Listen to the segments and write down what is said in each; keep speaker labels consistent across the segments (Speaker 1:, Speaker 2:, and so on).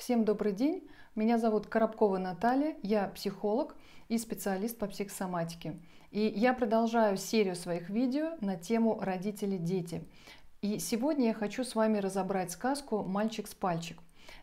Speaker 1: Всем добрый день. Меня зовут Коробкова Наталья. Я психолог и специалист по психосоматике. И я продолжаю серию своих видео на тему «Родители-дети». И сегодня я хочу с вами разобрать сказку «Мальчик с пальчик».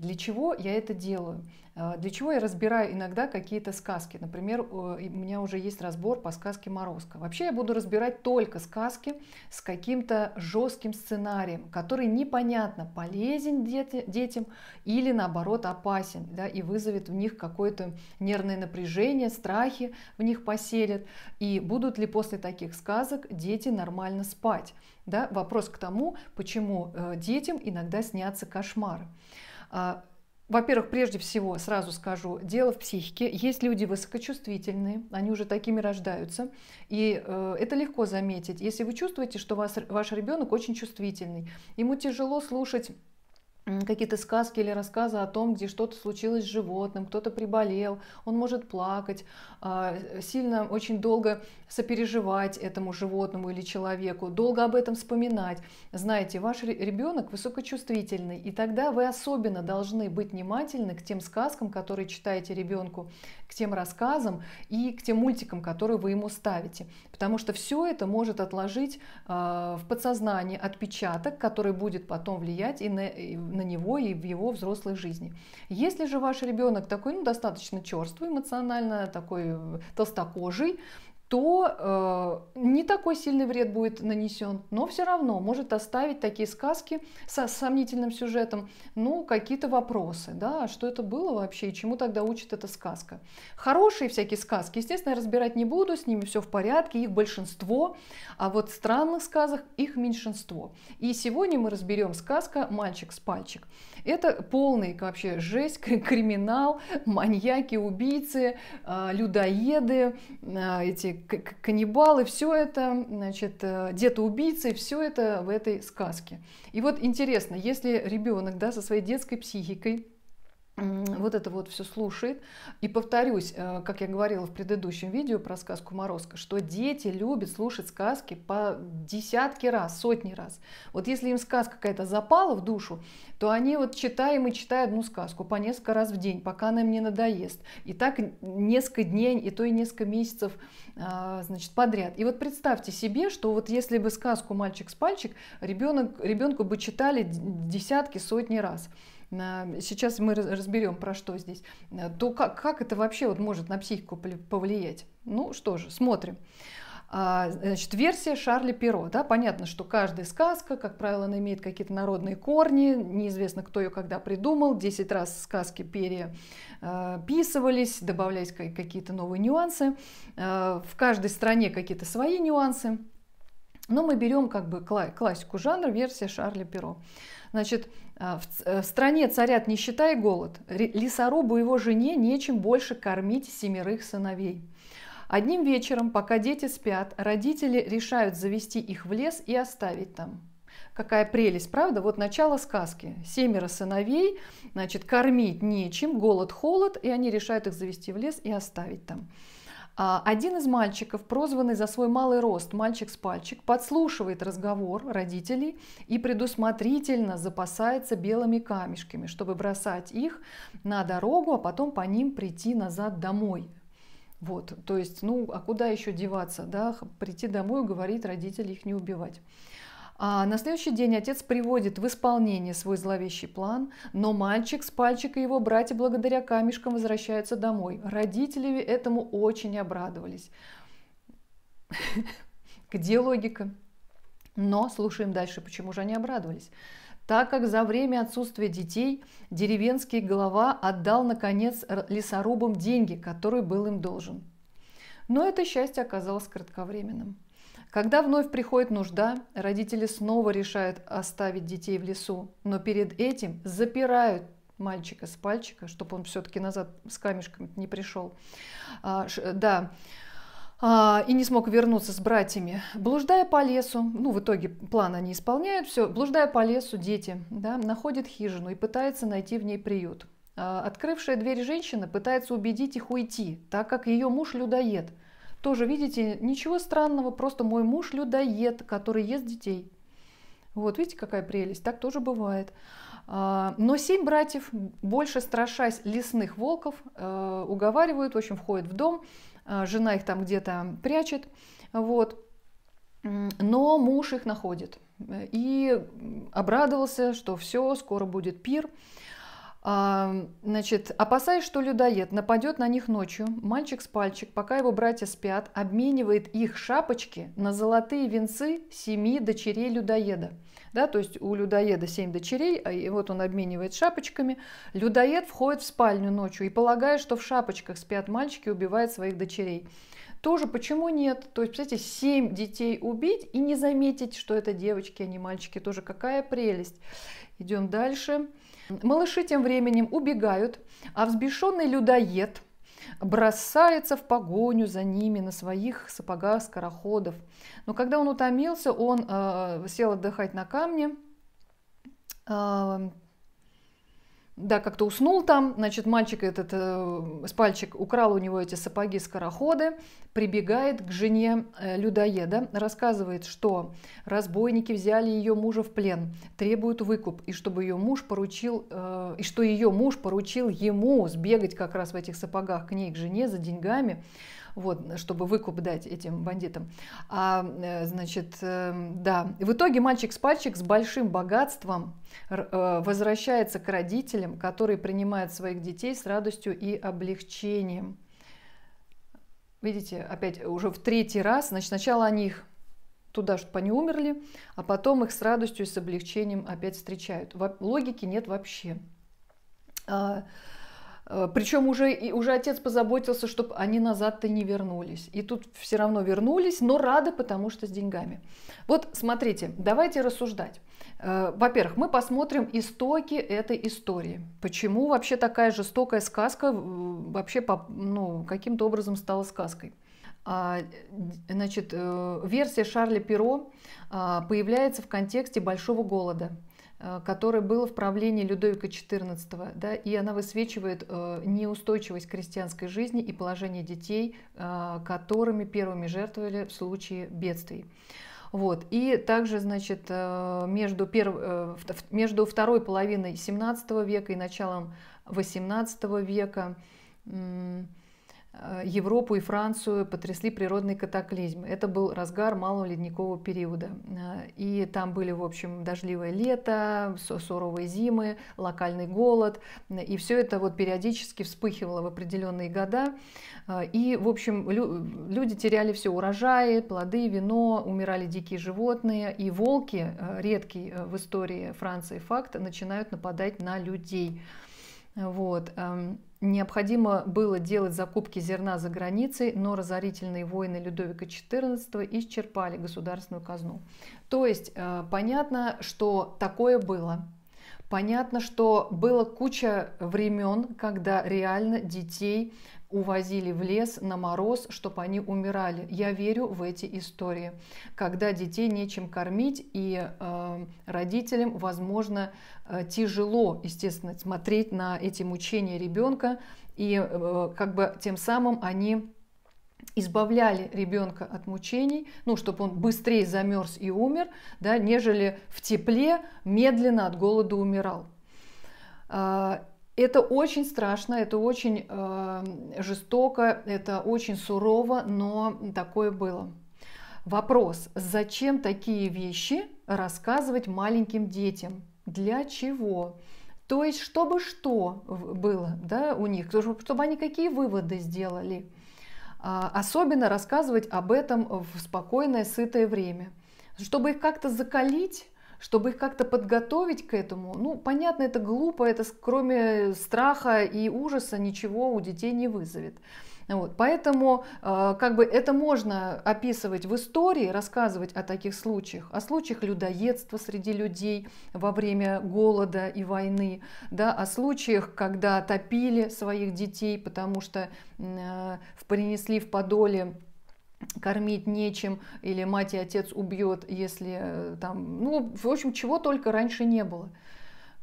Speaker 1: Для чего я это делаю? Э, для чего я разбираю иногда какие-то сказки? Например, у меня уже есть разбор по сказке «Морозко». Вообще я буду разбирать только сказки с каким-то жестким сценарием, который непонятно, полезен детям или, наоборот, опасен, да, и вызовет в них какое-то нервное напряжение, страхи в них поселят. И будут ли после таких сказок дети нормально спать? Да? Вопрос к тому, почему э, детям иногда снятся кошмары. А, во-первых, прежде всего, сразу скажу, дело в психике. Есть люди высокочувствительные, они уже такими рождаются. И э, это легко заметить. Если вы чувствуете, что вас, ваш ребенок очень чувствительный, ему тяжело слушать какие-то сказки или рассказы о том, где что-то случилось с животным, кто-то приболел, он может плакать, а, э, сильно очень долго сопереживать этому животному или человеку, долго об этом вспоминать. Знаете, ваш ребенок высокочувствительный, и тогда вы особенно должны быть внимательны к тем сказкам, которые читаете ребенку, к тем рассказам и к тем мультикам, которые вы ему ставите. Потому что все это может отложить э, в подсознании отпечаток, который будет потом влиять и на, и на него, и в его взрослой жизни. Если же ваш ребенок такой ну, достаточно черствый эмоционально, такой э, толстокожий, то э, не такой сильный вред будет нанесен, но все равно может оставить такие сказки со сомнительным сюжетом, ну, какие-то вопросы, да, а что это было вообще и чему тогда учит эта сказка. Хорошие всякие сказки, естественно, я разбирать не буду, с ними все в порядке, их большинство, а вот странных сказок их меньшинство. И сегодня мы разберем сказка «Мальчик с пальчик». Это полный вообще жесть, криминал, маньяки, убийцы, э, людоеды, э, эти каннибалы, все это, значит, э, деты-убийцы, все это в этой сказке. И вот интересно, если ребенок да, со своей детской психикой вот это вот все слушает. И повторюсь, э, как я говорила в предыдущем видео про сказку Морозко, что дети любят слушать сказки по десятки раз, сотни раз. Вот если им сказка какая-то запала в душу, то они вот читаем и читают одну сказку по несколько раз в день, пока она им не надоест. И так несколько дней, и то и несколько месяцев а, значит, подряд. И вот представьте себе, что вот если бы сказку «Мальчик с пальчик» ребенок, ребенку бы читали десятки, сотни раз – Сейчас мы разберем, про что здесь. Э, то как, как это вообще вот может на психику повлиять? Ну что же, смотрим. А, значит, версия Шарля Перо. Да? Понятно, что каждая сказка, как правило, она имеет какие-то народные корни, неизвестно, кто ее когда придумал, 10 раз сказки переписывались, добавлялись какие-то новые нюансы, э, в каждой стране какие-то свои нюансы. Но мы берем как бы классику жанра, версия Шарля Перо. Значит, э, э, в стране царят нищета и голод. Лесорубу его жене нечем больше кормить семерых сыновей. Одним вечером, пока дети спят, родители решают завести их в лес и оставить там. Какая прелесть, правда? Вот начало сказки. Семеро сыновей, значит, кормить нечем, голод, холод, и они решают их завести в лес и оставить там. А, один из мальчиков, прозванный за свой малый рост мальчик с пальчик, подслушивает разговор родителей и предусмотрительно запасается белыми камешками, чтобы бросать их на дорогу, а потом по ним прийти назад домой. Вот, то есть, ну, а куда еще деваться, да, прийти домой, уговорить родителей их не убивать. А на следующий день отец приводит в исполнение свой зловещий план, но мальчик с пальчика его братья благодаря камешкам возвращаются домой. Родители этому очень обрадовались. Где логика? Но слушаем дальше, почему же они обрадовались. Так как за время отсутствия детей деревенский глава отдал, наконец, лесорубам деньги, которые был им должен. Но это счастье оказалось кратковременным. Когда вновь приходит нужда, родители снова решают оставить детей в лесу, но перед этим запирают мальчика с пальчика, чтобы он все-таки назад с камешком не пришел. А, ш, да а, и не смог вернуться с братьями. Блуждая по лесу, ну, в итоге план они исполняют, все, блуждая по лесу, дети, да, находят хижину и пытаются найти в ней приют. А, открывшая дверь женщина пытается убедить их уйти, так как ее муж людоед – тоже, видите, ничего странного, просто мой муж людоед, который ест детей. Вот, видите, какая прелесть, так тоже бывает. А, но семь братьев, больше страшась лесных волков, э, уговаривают, в общем, входят в дом, а, жена их там где-то прячет, вот. Но муж их находит и обрадовался, что все, скоро будет пир. Значит, опасаясь, что людоед нападет на них ночью, мальчик с пальчик, пока его братья спят, обменивает их шапочки на золотые венцы семи дочерей людоеда. Да, то есть у людоеда семь дочерей, а и вот он обменивает шапочками. Людоед входит в спальню ночью и, полагая, что в шапочках спят мальчики, убивает своих дочерей. Тоже почему нет? То есть, представляете, семь детей убить и не заметить, что это девочки, а не мальчики. Тоже какая прелесть. Идем дальше. Малыши тем временем убегают, а взбешенный людоед бросается в погоню за ними на своих сапогах скороходов. Но когда он утомился, он э, сел отдыхать на камне, э, да, как-то уснул там, значит, мальчик этот, э, спальчик украл у него эти сапоги-скороходы, прибегает к жене э, людоеда, рассказывает, что разбойники взяли ее мужа в плен, требуют выкуп, и чтобы ее муж поручил, э, и что ее муж поручил ему сбегать как раз в этих сапогах к ней, к жене за деньгами, вот, чтобы выкуп дать этим бандитам. А, э, значит, эм, да. И в итоге мальчик с пальчик с большим богатством э, возвращается к родителям, которые принимают своих детей с радостью и облегчением. Видите, опять уже в третий раз, значит, сначала они их туда, чтобы они умерли, а потом их с радостью и с облегчением опять встречают. Логики нет вообще. А, Э, Причем уже, и уже отец позаботился, чтобы они назад-то не вернулись. И тут все равно вернулись, но рады, потому что с деньгами. Вот смотрите, давайте рассуждать. Э, во-первых, мы посмотрим истоки этой истории. Почему вообще такая жестокая сказка э, вообще ну, каким-то образом стала сказкой? А, значит, версия Шарля Перо а, появляется в контексте большого голода – Э, который был в правлении Людовика XIV, да, и она высвечивает э, неустойчивость крестьянской жизни и положение детей, э, которыми первыми жертвовали в случае бедствий. Вот. И также, значит, между, перв... между второй половиной XVII века и началом XVIII века Э, Европу и Францию потрясли природные катаклизмы. Это был разгар малого ледникового периода. Э, и там были, в общем, дождливое лето, суровые зимы, локальный голод. И все это вот периодически вспыхивало в определенные года. Э, и, в общем, люди теряли все, урожаи, плоды, вино, умирали дикие животные. И волки, редкий в истории Франции факт, начинают нападать на людей. Вот. Эм, Необходимо было делать закупки зерна за границей, но разорительные войны Людовика XIV исчерпали государственную казну. То есть э, понятно, что такое было. Понятно, что было куча времен, когда реально детей увозили в лес на мороз, чтобы они умирали. Я верю в эти истории, когда детей нечем кормить и э, родителям, возможно, э, тяжело, естественно, смотреть на эти мучения ребенка и э, как бы тем самым они избавляли ребенка от мучений, ну, чтобы он быстрее замерз и умер, да, нежели в тепле медленно от голода умирал. А, это очень страшно, это очень э, жестоко, это очень сурово, но такое было. Вопрос, зачем такие вещи рассказывать маленьким детям? Для чего? То есть, чтобы что было да, у них, чтобы они какие выводы сделали. А, особенно рассказывать об этом в спокойное, сытое время. Чтобы их как-то закалить, чтобы их как-то подготовить к этому, ну, понятно, это глупо, это кроме страха и ужаса ничего у детей не вызовет. Вот, поэтому э, как бы это можно описывать в истории, рассказывать о таких случаях, о случаях людоедства среди людей во время голода и войны, да, о случаях, когда топили своих детей, потому что э, принесли в Подоле кормить нечем, или мать и отец убьет, если э, там, ну, в общем, чего только раньше не было.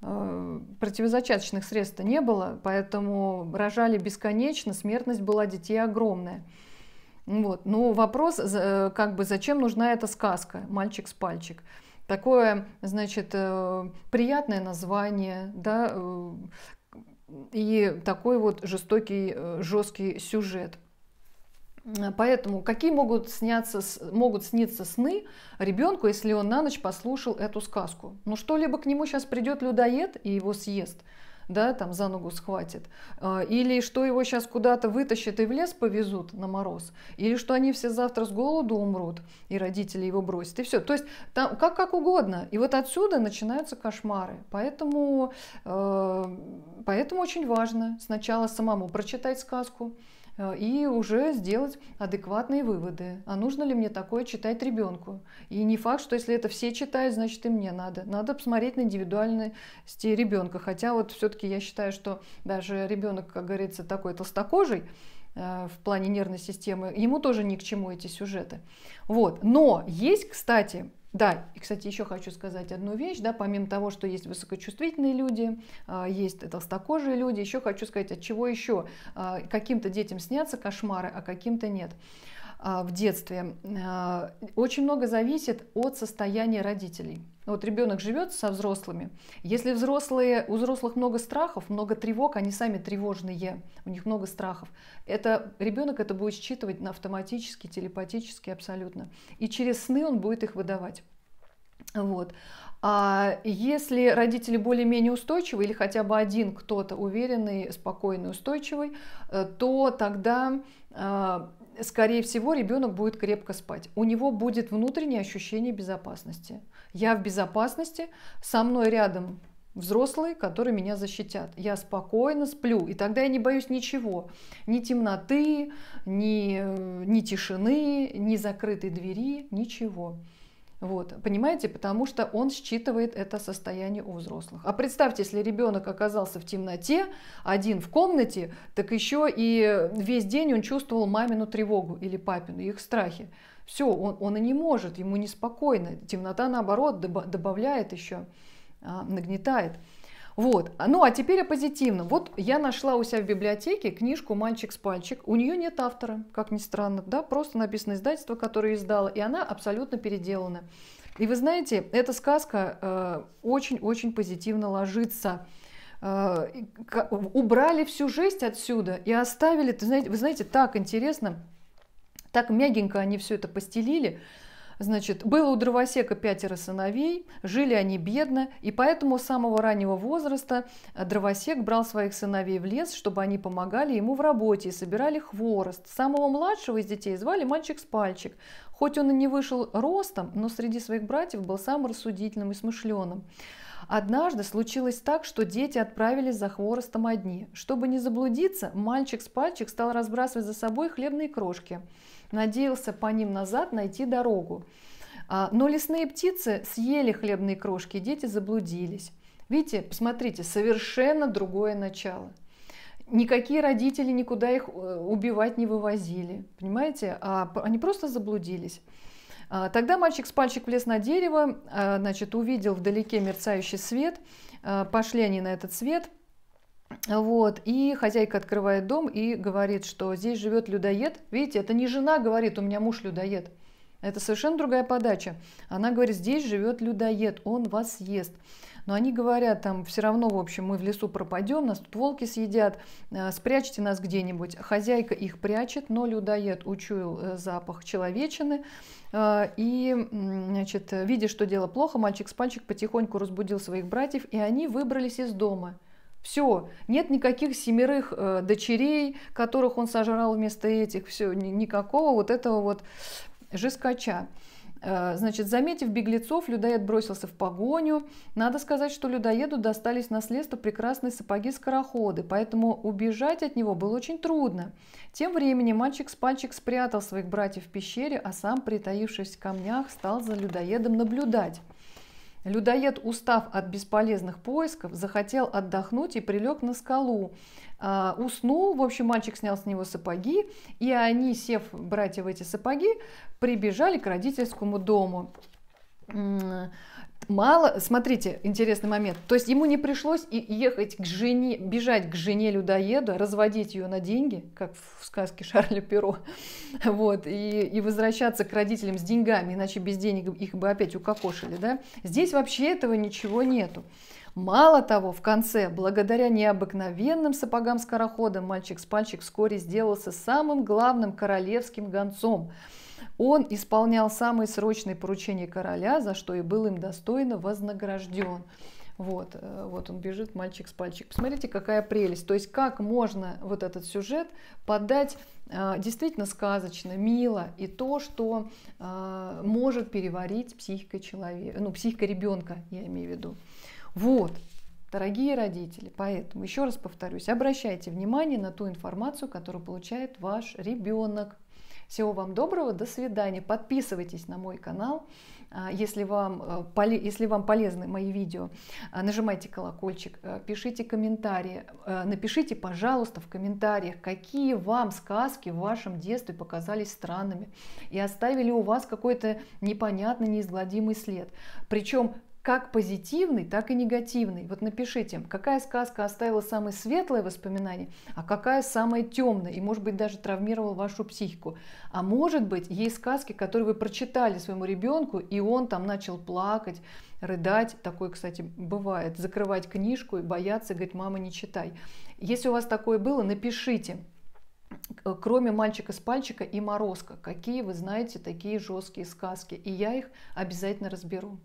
Speaker 1: Э, противозачаточных средств не было, поэтому рожали бесконечно, смертность была детей огромная. Вот. Но вопрос, э, как бы, зачем нужна эта сказка «Мальчик с пальчик»? Такое, значит, приятное название, да, и такой вот жестокий, жесткий сюжет – Поэтому какие могут, сняться, могут сниться сны ребенку, если он на ночь послушал эту сказку? Ну что-либо к нему сейчас придет людоед и его съест, да, там за ногу схватит. А, или что его сейчас куда-то вытащат и в лес повезут на мороз. Или что они все завтра с голоду умрут, и родители его бросят, и все. То есть там как, как угодно. И вот отсюда начинаются кошмары. Поэтому, э, поэтому очень важно сначала самому прочитать сказку, Э, и уже сделать адекватные выводы. А нужно ли мне такое читать ребенку? И не факт, что если это все читают, значит и мне надо. Надо посмотреть на индивидуальности ребенка. Хотя вот все-таки я считаю, что даже ребенок, как говорится, такой толстокожий, э, в плане нервной системы, ему тоже ни к чему эти сюжеты. Вот. Но есть, кстати, да, и, кстати, еще хочу сказать одну вещь, да, помимо того, что есть высокочувствительные люди, а, есть толстокожие люди, еще хочу сказать, от чего еще а, каким-то детям снятся кошмары, а каким-то нет. А, в детстве, а, очень много зависит от состояния родителей. Вот ребенок живет со взрослыми. Если взрослые, у взрослых много страхов, много тревог, они сами тревожные, у них много страхов. Это, ребенок это будет считывать на автоматически, телепатически абсолютно. И через сны он будет их выдавать. Вот. А если родители более-менее устойчивы или хотя бы один кто-то уверенный, спокойный, устойчивый, э, то тогда а, скорее всего, ребенок будет крепко спать. У него будет внутреннее ощущение безопасности. Я в безопасности, со мной рядом взрослые, которые меня защитят. Я спокойно сплю, и тогда я не боюсь ничего. Ни темноты, ни, э, ни тишины, ни закрытой двери, ничего. Вот, понимаете, потому что он считывает это состояние у взрослых. А представьте, если ребенок оказался в темноте, один в комнате, так еще и весь день он чувствовал мамину тревогу или папину, их страхи. Все, он, он и не может, ему неспокойно. Темнота, наоборот, добавляет еще, а, нагнетает. Вот. А, ну а теперь о позитивном. Вот я нашла у себя в библиотеке книжку «Мальчик с пальчик». У нее нет автора, как ни странно, да, просто написано издательство, которое издало, и она абсолютно переделана. И вы знаете, эта сказка э, очень-очень э, очень, очень позитивно ложится э, убрали всю жесть отсюда и оставили, ты знаете, вы знаете, так интересно, так мягенько они все это постелили, Значит, было у дровосека пятеро сыновей, жили они бедно, и поэтому с самого раннего возраста дровосек брал своих сыновей в лес, чтобы они помогали ему в работе и собирали хворост. Самого младшего из детей звали мальчик Спальчик. Хоть он и не вышел ростом, но среди своих братьев был самым рассудительным и смышленым. Однажды случилось так, что дети отправились за хворостом одни. Чтобы не заблудиться, мальчик с пальчик стал разбрасывать за собой хлебные крошки надеялся по ним назад найти дорогу. А, но лесные птицы съели хлебные крошки, и дети заблудились. Видите, посмотрите, совершенно другое начало. Никакие родители никуда их э, убивать не вывозили, понимаете? А они просто заблудились. А, тогда мальчик с пальчик влез на дерево, а, значит, увидел вдалеке мерцающий свет, пошли они на этот свет – вот, и хозяйка открывает дом и говорит, что здесь живет людоед. Видите, это не жена говорит, у меня муж людоед. Это совершенно другая подача. Она говорит, здесь живет людоед, он вас съест. Но они говорят, там все равно, в общем, мы в лесу пропадем, нас тут волки съедят, э, спрячьте нас где-нибудь. Хозяйка их прячет, но людоед учуял э, запах человечины. Э, и, значит, видя, что дело плохо, мальчик с пальчик потихоньку разбудил своих братьев, и они выбрались из дома. Все, нет никаких семерых э, дочерей, которых он сожрал вместо этих, все, ни, никакого вот этого вот жескача. Э, значит, заметив беглецов, людоед бросился в погоню. Надо сказать, что людоеду достались наследство прекрасные сапоги-скороходы, поэтому убежать от него было очень трудно. Тем временем мальчик с пальчик спрятал своих братьев в пещере, а сам, притаившись в камнях, стал за людоедом наблюдать. Людоед, устав от бесполезных поисков, захотел отдохнуть и прилег на скалу. А, уснул, в общем, мальчик снял с него сапоги, и они, сев братья в эти сапоги, прибежали к родительскому дому. Мало, смотрите, интересный момент. То есть ему не пришлось ехать к жене, бежать к жене людоеду, разводить ее на деньги, как в сказке Шарля Перо, вот, и, и возвращаться к родителям с деньгами, иначе без денег их бы опять укокошили, да? Здесь вообще этого ничего нету. Мало того, в конце, благодаря необыкновенным сапогам-скороходам, мальчик-спальчик вскоре сделался самым главным королевским гонцом – он исполнял самые срочные поручения короля, за что и был им достойно вознагражден. Вот, э, вот он бежит, мальчик с пальчик. Посмотрите, какая прелесть. То есть, как можно вот этот сюжет подать э, действительно сказочно, мило, и то, что э, может переварить психика человека, ну, психика ребенка, я имею в виду. Вот, Дорогие родители, поэтому еще раз повторюсь, обращайте внимание на ту информацию, которую получает ваш ребенок. Всего вам доброго, до свидания. Подписывайтесь на мой канал, а, если вам, э, если вам полезны мои видео. А, нажимайте колокольчик, э, пишите комментарии. Э, напишите, пожалуйста, в комментариях, какие вам сказки в вашем детстве показались странными и оставили у вас какой-то непонятный, неизгладимый след. Причем как позитивный, так и негативный. Вот напишите, какая сказка оставила самые светлые воспоминания, а какая самая темная, и, может быть, даже травмировала вашу психику. А может быть, есть сказки, которые вы прочитали своему ребенку, и он там начал плакать, рыдать. Такое, кстати, бывает. Закрывать книжку и бояться, говорить, мама, не читай. Если у вас такое было, напишите, кроме «Мальчика с пальчика» и «Морозка», какие вы знаете такие жесткие сказки, и я их обязательно разберу.